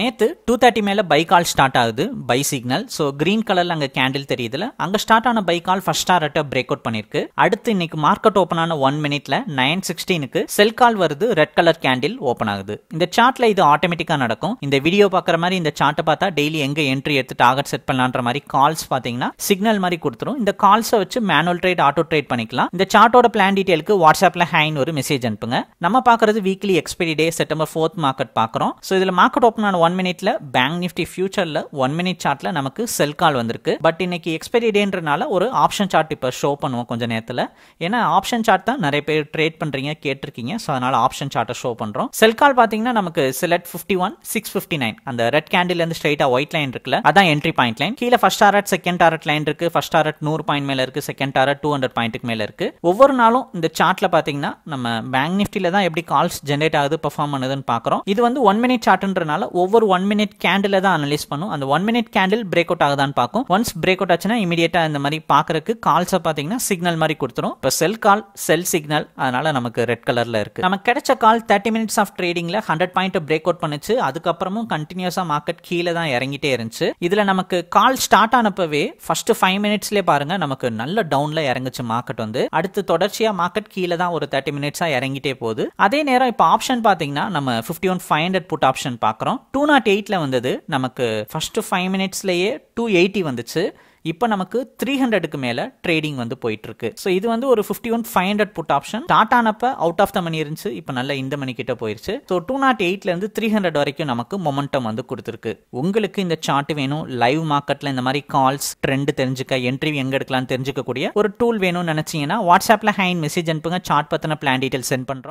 நேற்று two thirty மேலே buy call start ஆகுது பை சிக்னல் ஸோ கிரீன் கலரில் அங்கே கேண்டில் தெரியுதுல அங்கே ஸ்டார்ட் ஆன பை கால் ஃபர்ஸ்ட் டாரட்டை பிரேக் அவுட் பண்ணியிருக்கு அடுத்து இன்னைக்கு மார்க்கெட் ஓப்பன் ஆன ஒன் மினிட்ல நைன் சிக்ஸ்டீனுக்கு செல் கால் வருது ரெட் கலர் கேண்டில் ஓப்பன் ஆகுது இந்த சார்ட்ல இது ஆட்டோமேட்டிக்காக நடக்கும் இந்த வீடியோ பார்க்குற மாதிரி இந்த சார்ட்டை பார்த்தா டெய்லி எங்கே என்ட்ரி எடுத்து டார்கெட் செட் பண்ணலான்ற மாதிரி கால்ஸ் பார்த்தீங்கன்னா சிக்னல் மாதிரி கொடுத்துரும் இந்த கால்ஸை வச்சு மேனுவல் ட்ரேட் ஆட்டோ ட்ரேட் பண்ணிக்கலாம் இந்த சார்ட்டோட பிளான் டீட்டெயிலுக்கு வாட்ஸ்அப்ல ஹேன் ஒரு மெசேஜ் அனுப்புங்க நம்ம பார்க்குறது weekly expiry day September fourth market பார்க்குறோம் ஸோ இதில் மார்க்கெட் ஓப்பன் ஆன ஒன் மினிட்ல பேங்க் நிப்டி ஃபியூச்சர்ல ஒன் மினிட் சார்ட்ல நமக்கு செல் கால் வந்திருக்கு பட் இன்னைக்கு எக்ஸ்பைரி டேன்றனால ஒரு ஆப்ஷன் சார்ட் இப்போ ஷோ பண்ணுவோம் கொஞ்ச நேரத்தில் ஏன்னா ஆப்ஷன் சார்ட் தான் நிறைய பேர் ட்ரேட் பண்றீங்க கேட்டிருக்கீங்க ஸோ அதனால ஆப்ஷன் சார்ட்டை ஷோ பண்றோம் செல் கால் பார்த்தீங்கன்னா நமக்கு செலட் fifty one six fifty nine அந்த ரெட் கேண்டில் இருந்து ஸ்ட்ரைட்டா ஒயிட் லைன் இருக்குல்ல அதான் என்ட்ரி பாயிண்ட் லைன் கீழே first target second target line இருக்கு ஃபர்ஸ்ட் டாரட் நூறு பாயிண்ட் மேல இருக்கு செகண்ட் டாரட் டூ ஹண்ட்ரட் பாயிண்ட்டுக்கு மேல இருக்கு ஒவ்வொரு நாளும் இந்த சார்ட்ல பாத்தீங்கன்னா நம்ம பேங்க் நிஃப்டியில தான் எப்படி கால்ஸ் ஜென்ரேட் ஆகுது பெர்ஃபார்ம் பண்ணுதுன்னு பாக்குறோம் இது வந்து ஒன் மினிட் சார்ட்ன்றனால ஒவ்வொரு ஒவ்வொரு ஒன் மினிட் கேண்டில் தான் அனலைஸ் பண்ணும் அந்த one minute candle break out ஆகுதான்னு பார்க்கும் ஒன்ஸ் பிரேக் அவுட் ஆச்சுன்னா இமீடியட்டாக இந்த மாதிரி பார்க்கறதுக்கு கால்ஸை பார்த்தீங்கன்னா சிக்னல் மாதிரி கொடுத்துரும் இப்போ செல் கால் செல் சிக்னல் அதனால நமக்கு ரெட் கலரில் இருக்கு நமக்கு கிடைச்ச கால் தேர்ட்டி மினிட்ஸ் ஆஃப் ட்ரேடிங்கில் ஹண்ட்ரட் பாயிண்ட் பிரேக் அவுட் பண்ணுச்சு அதுக்கப்புறமும் கண்டினியூஸாக மார்க்கெட் கீழே தான் இறங்கிட்டே இருந்துச்சு இதில் நமக்கு கால் ஸ்டார்ட் ஆனப்பவே ஃபர்ஸ்ட் ஃபைவ் மினிட்ஸ்லேயே பாருங்க நமக்கு நல்ல டவுனில் இறங்குச்சு மார்க்கெட் வந்து அடுத்து தொடர்ச்சியாக மார்க்கெட் கீழே தான் ஒரு தேர்ட்டி மினிட்ஸாக இறங்கிட்டே போகுது அதே நேரம் இப்போ ஆப்ஷன் பார்த்தீங்கன்னா நம்ம fifty one five hundred put option பார்க்குறோம் டூ டூ நாட் எயிட்டில் வந்தது நமக்கு ஃபஸ்ட்டு ஃபைவ் மினிட்ஸ்லேயே டூ எயிட்டி வந்துச்சு இப்போ நமக்கு த்ரீ ஹண்ட்ரடுக்கு மேலே ட்ரேடிங் வந்து போயிட்டுருக்கு ஸோ இது வந்து ஒரு fifty one five hundred put option டாட் ஆனப்போ அவுட் ஆஃப் த மணி இருந்துச்சு இப்போ நல்ல இந்த மணி கிட்ட போயிருச்சு ஸோ டூ நாட் எயிட்லேருந்து த்ரீ ஹண்ட்ரட் வரைக்கும் நமக்கு மொமெண்டம் வந்து கொடுத்துருக்கு உங்களுக்கு இந்த சார்ட் வேணும் லைவ் மார்க்கெட்டில் இந்த மாதிரி கால்ஸ் ட்ரெண்டு தெரிஞ்சுக்க என்ட்ரி எங்கே எடுக்கலாம்னு தெரிஞ்சுக்கக்கூடிய ஒரு டூல் வேணும்னு நினச்சிங்கன்னா வாட்ஸ்அப்பில் ஹேண்ட் மெசேஜ் அனுப்புங்க சார்ட் பற்றின பிளான் டீட்டெயில் சென்ட் பண்ணுறோம்